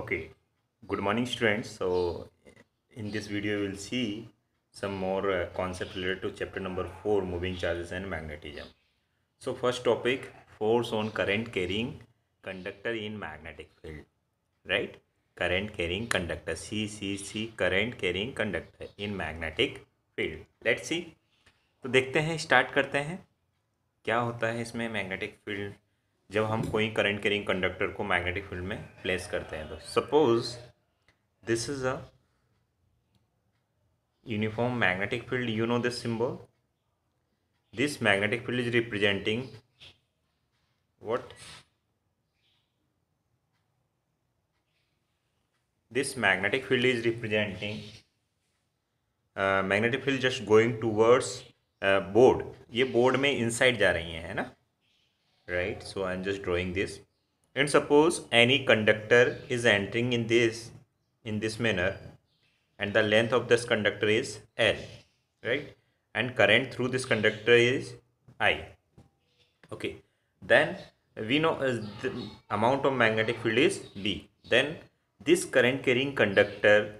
okay good morning students so in this video we will see some more uh, concept related to chapter number 4 moving charges and magnetism so first topic force on current carrying conductor in magnetic field right current carrying conductor c c c current carrying conductor in magnetic field let's see तो देखते हैं start करते हैं क्या होता है इसमें magnetic field जब हम कोई करंट कैरिंग कंडक्टर को मैग्नेटिक फील्ड में प्लेस करते हैं तो suppose this is a uniform magnetic field you know this symbol this magnetic field is representing what this magnetic field is representing magnetic field just going towards board ये board में inside जा रही है ना right so i'm just drawing this and suppose any conductor is entering in this in this manner and the length of this conductor is l right and current through this conductor is i okay then we know uh, the amount of magnetic field is b then this current carrying conductor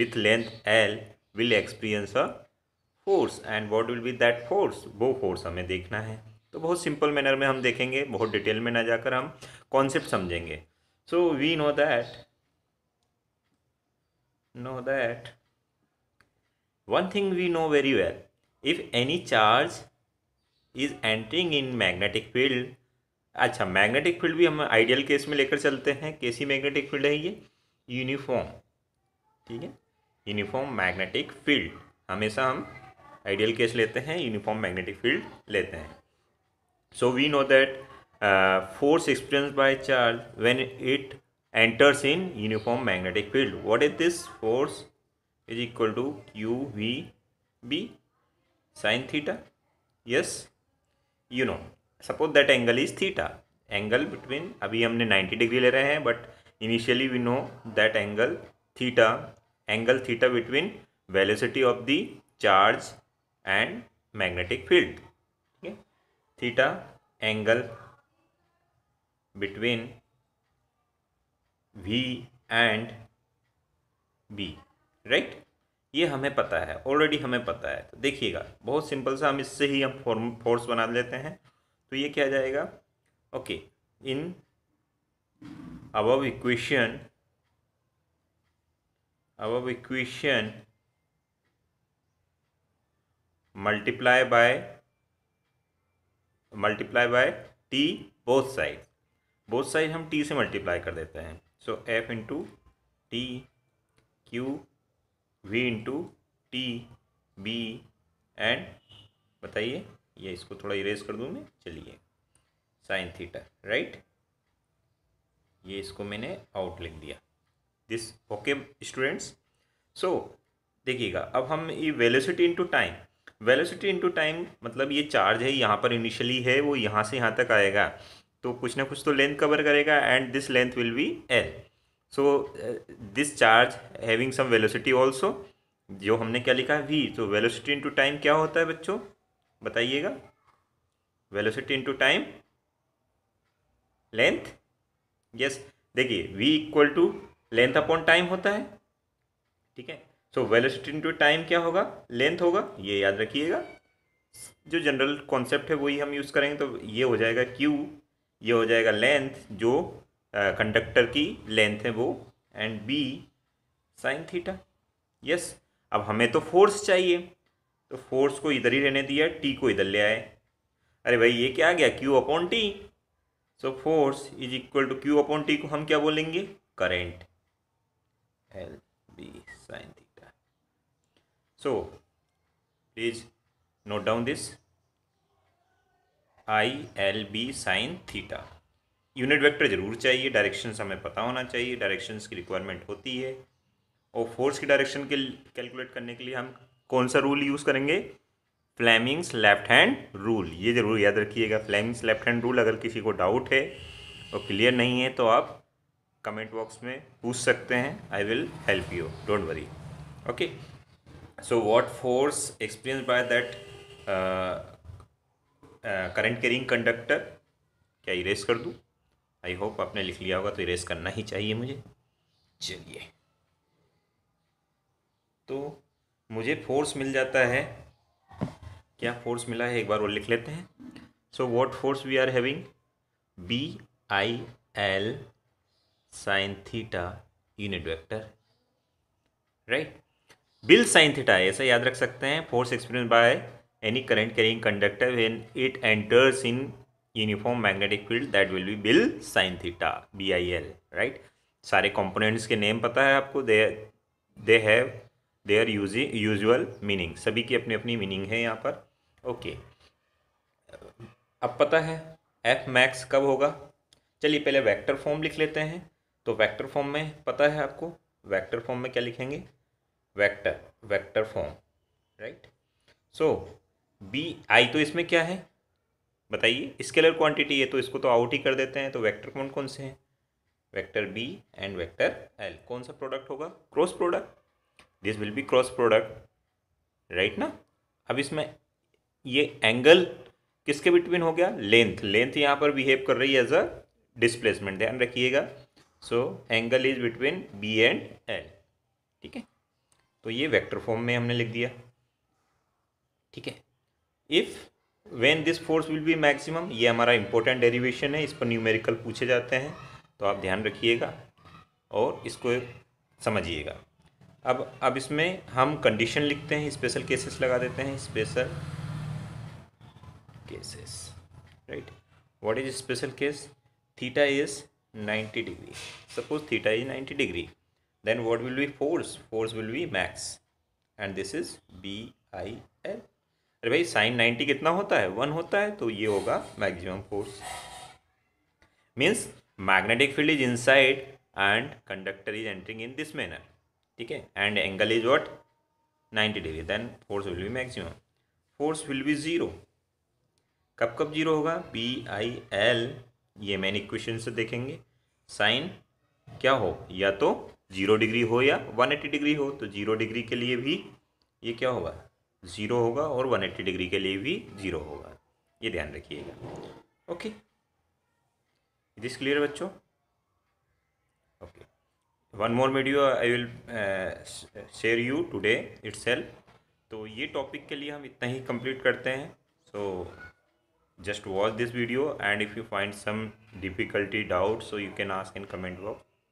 with length l will experience a force and what will be that force वो force हमें देखना है तो बहुत simple manner में हम देखेंगे बहुत डिटेल में ना जाकर हम कॉन्सेप्ट समझेंगे so we know that know that one thing we know very well if any charge is entering in magnetic field अच्छा मैग्नेटिक फील्ड भी हम आइडियल केस में लेकर चलते हैं कैसी मैग्नेटिक फील्ड है ये यूनिफॉर्म ठीक है यूनिफॉर्म मैग्नेटिक फील्ड हमेशा हम आइडियल केस लेते हैं यूनिफॉर्म मैग्नेटिक फील्ड लेते हैं So we know that uh, force experienced by charge when it enters in uniform magnetic field. What is this force is equal to q v b sin theta? Yes, you know. Suppose that angle is theta. Angle between अभी हमने 90 degree ले रहे हैं but initially we know that angle theta angle theta between velocity of the charge and magnetic field theta angle between V and B right ये हमें पता है already हमें पता है तो देखिएगा बहुत सिंपल सा हम इससे ही हम फोर्स बना लेते हैं तो ये क्या जाएगा okay in above equation above equation multiply by multiply by T both side both side हम टी से मल्टीप्लाई कर देते हैं so F into T Q V into T B and बताइए ये इसको थोड़ा इरेज कर दूँ मैं चलिए साइन थीटा राइट ये इसको मैंने आउट लिख दिया दिस ओके स्टूडेंट्स सो देखिएगा अब हम ये velocity into time velocity into time मतलब ये चार्ज है यहाँ पर इनिशियली है वो यहाँ से यहाँ तक आएगा तो कुछ ना कुछ तो लेंथ कवर करेगा and this length will be L so this charge having some velocity also जो हमने क्या लिखा है वी तो वेलोसिटी इंटू टाइम क्या होता है बच्चों बताइएगा velocity into time length yes देखिए V equal to length upon time होता है ठीक है तो वेलोसिटी इंटू टाइम क्या होगा लेंथ होगा ये याद रखिएगा जो जनरल कॉन्सेप्ट है वही हम यूज़ करेंगे तो ये हो जाएगा क्यू ये हो जाएगा लेंथ जो कंडक्टर की लेंथ है वो and B sine theta yes अब हमें तो फोर्स चाहिए तो फोर्स को इधर ही रहने दिया टी को इधर ले आए अरे भाई ये क्या आ गया Q upon T so force is equal to Q upon T को हम क्या बोलेंगे current L B sine theta so please note down this I L B sine theta unit vector जरूर चाहिए डायरेक्शन हमें पता होना चाहिए डायरेक्शंस की रिक्वायरमेंट होती है और फोर्स की डायरेक्शन के कैलकुलेट करने के लिए हम कौन सा रूल यूज़ करेंगे फ्लैमिंग्स लेफ्ट हैंड रूल ये ज़रूर याद रखिएगा फ्लैमिंग्स लेफ्ट हैंड रूल अगर किसी को डाउट है और क्लियर नहीं है तो आप कमेंट बॉक्स में पूछ सकते हैं I will help you don't worry okay so what force experienced by that uh, uh, current carrying conductor क्या इरेज कर दूँ आई होप आपने लिख लिया होगा तो इरेज करना ही चाहिए मुझे चलिए तो मुझे फोर्स मिल जाता है क्या फोर्स मिला है एक बार वो लिख लेते हैं so what force we are having B I L sine theta unit vector right bill sine theta ऐसा याद रख सकते हैं force experience by any current carrying conductor when it enters in uniform magnetic field that will be bill sine theta B I L right सारे components के name पता है आपको they they have use usual meaning सभी की अपनी अपनी meaning है यहाँ पर ओके अब पता है एफ मैक्स कब होगा चलिए पहले वैक्टर फॉर्म लिख लेते हैं तो वैक्टर फॉर्म में पता है आपको वैक्टर फॉर्म में क्या लिखेंगे vector vector form right so B I तो इसमें क्या है बताइए स्केलर क्वांटिटी है तो इसको तो आउट ही कर देते हैं तो वेक्टर कौन कौन से हैं vector B and vector L कौन सा प्रोडक्ट होगा cross product this will be cross product right ना अब इसमें ये एंगल किसके बिटवीन हो गया लेंथ लेंथ यहाँ पर बिहेव कर रही है एज अ डिस्प्लेसमेंट ध्यान रखिएगा so angle is between B and L ठीक है तो ये वेक्टर फॉर्म में हमने लिख दिया ठीक है if when this force will be maximum ये हमारा इंपॉर्टेंट डेरिवेशन है इस पर न्यूमेरिकल पूछे जाते हैं तो आप ध्यान रखिएगा और इसको समझिएगा अब अब इसमें हम कंडीशन लिखते हैं स्पेशल केसेस लगा देते हैं special cases right what is special case theta is 90 degree suppose theta is 90 degree then what will be force force will be max and this is B I L अरे भाई sign 90 कितना होता है one होता है तो ये होगा maximum force means magnetic field is inside and conductor is entering in this manner ठीक है and angle is what 90 degree then force will be maximum force will be zero कब कब जीरो होगा बी आई एल ये main equation से देखेंगे sign क्या हो या तो जीरो डिग्री हो या वन एट्टी डिग्री हो तो जीरो डिग्री के लिए भी ये क्या होगा ज़ीरो होगा और वन एट्टी डिग्री के लिए भी ज़ीरो होगा ये ध्यान रखिएगा ओके दिस क्लियर बच्चों okay one more video I will share you today it's तो ये टॉपिक के लिए हम इतना ही कंप्लीट करते हैं so just watch this video and if you find some difficulty doubt so you can ask in comment box